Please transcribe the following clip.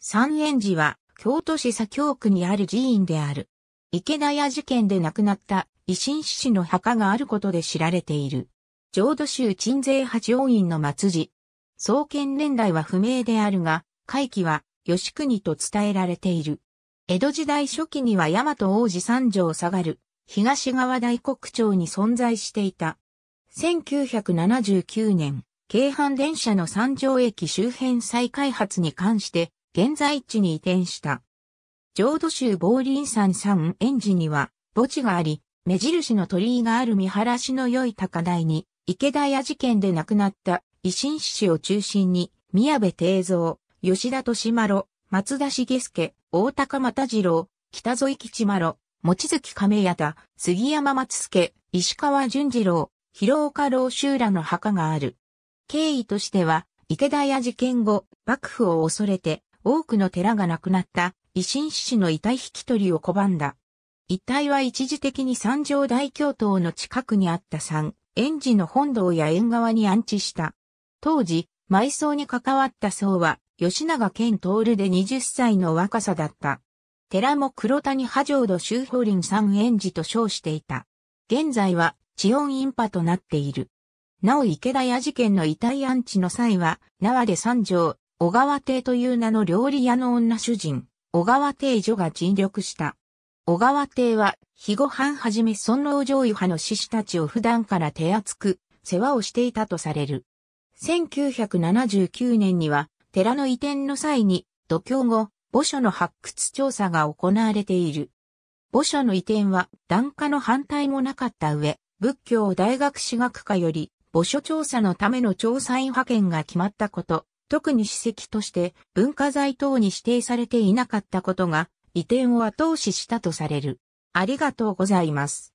三円寺は京都市左京区にある寺院である。池田屋事件で亡くなった維新志士の墓があることで知られている。浄土宗鎮西八王院の末寺。創建年代は不明であるが、会期は吉国と伝えられている。江戸時代初期には大和王子三条下がる、東側大国町に存在していた。1979年、京阪電車の三条駅周辺再開発に関して、現在地に移転した。浄土宗坊林山三園寺には墓地があり、目印の鳥居がある見晴らしの良い高台に、池田屋事件で亡くなった維新志士を中心に、宮部定蔵、吉田敏丸、松田茂介、大高又次郎、北添吉丸、望月亀谷杉山松助、石川淳次郎、広岡老衆らの墓がある。経緯としては、池田屋事件後、幕府を恐れて、多くの寺が亡くなった維新志士の遺体引き取りを拒んだ。遺体は一時的に三条大教頭の近くにあった三、園児の本堂や縁側に安置した。当時、埋葬に関わった僧は、吉永健徹で20歳の若さだった。寺も黒谷波状土周法林三園児と称していた。現在は、地温インパとなっている。なお池田屋事件の遺体安置の際は、縄で三条、小川亭という名の料理屋の女主人、小川亭女が尽力した。小川亭は、日後飯はじめ尊老上位派の志士たちを普段から手厚く、世話をしていたとされる。1979年には、寺の移転の際に、土俵後、墓所の発掘調査が行われている。墓所の移転は、檀家の反対もなかった上、仏教大学史学科より、墓所調査のための調査員派遣が決まったこと、特に史跡として文化財等に指定されていなかったことが移転を後押ししたとされる。ありがとうございます。